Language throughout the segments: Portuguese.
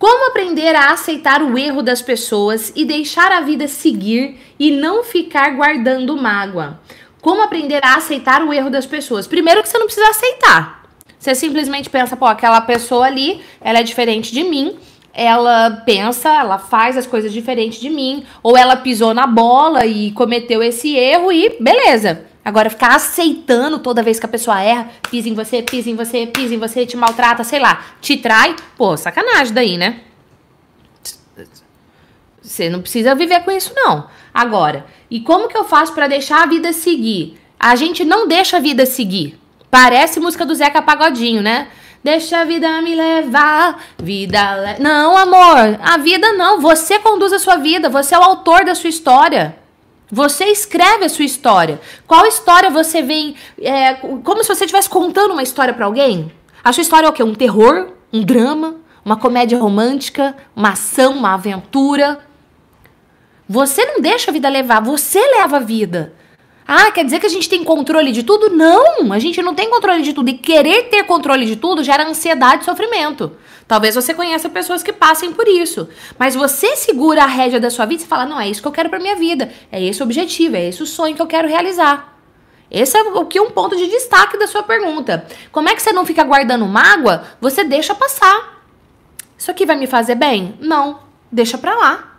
Como aprender a aceitar o erro das pessoas e deixar a vida seguir e não ficar guardando mágoa? Como aprender a aceitar o erro das pessoas? Primeiro que você não precisa aceitar. Você simplesmente pensa, pô, aquela pessoa ali, ela é diferente de mim, ela pensa, ela faz as coisas diferentes de mim, ou ela pisou na bola e cometeu esse erro e beleza. Agora, ficar aceitando toda vez que a pessoa erra, pisa em você, pisa em você, pisa em você, te maltrata, sei lá, te trai, pô, sacanagem daí, né? Você não precisa viver com isso, não. Agora, e como que eu faço para deixar a vida seguir? A gente não deixa a vida seguir. Parece música do Zeca Pagodinho, né? Deixa a vida me levar, vida. Le... Não, amor, a vida não. Você conduz a sua vida, você é o autor da sua história. Você escreve a sua história. Qual história você vem. É, como se você estivesse contando uma história para alguém? A sua história é o quê? Um terror? Um drama? Uma comédia romântica? Uma ação? Uma aventura? Você não deixa a vida levar, você leva a vida. Ah, quer dizer que a gente tem controle de tudo? Não, a gente não tem controle de tudo. E querer ter controle de tudo gera ansiedade e sofrimento. Talvez você conheça pessoas que passem por isso. Mas você segura a rédea da sua vida e fala: não, é isso que eu quero para minha vida. É esse o objetivo, é esse o sonho que eu quero realizar. Esse é o que é um ponto de destaque da sua pergunta. Como é que você não fica guardando mágoa? Você deixa passar. Isso aqui vai me fazer bem? Não, deixa pra lá.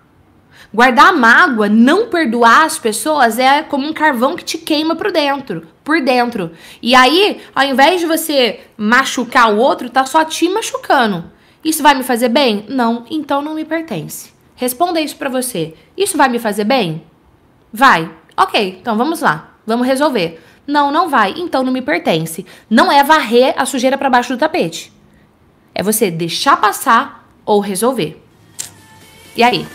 Guardar mágoa, não perdoar as pessoas é como um carvão que te queima por dentro, por dentro. E aí, ao invés de você machucar o outro, tá só te machucando. Isso vai me fazer bem? Não, então não me pertence. Responda isso para você. Isso vai me fazer bem? Vai. OK, então vamos lá. Vamos resolver. Não, não vai. Então não me pertence. Não é varrer a sujeira para baixo do tapete. É você deixar passar ou resolver. E aí?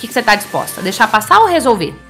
O que, que você está disposta? Deixar passar ou resolver?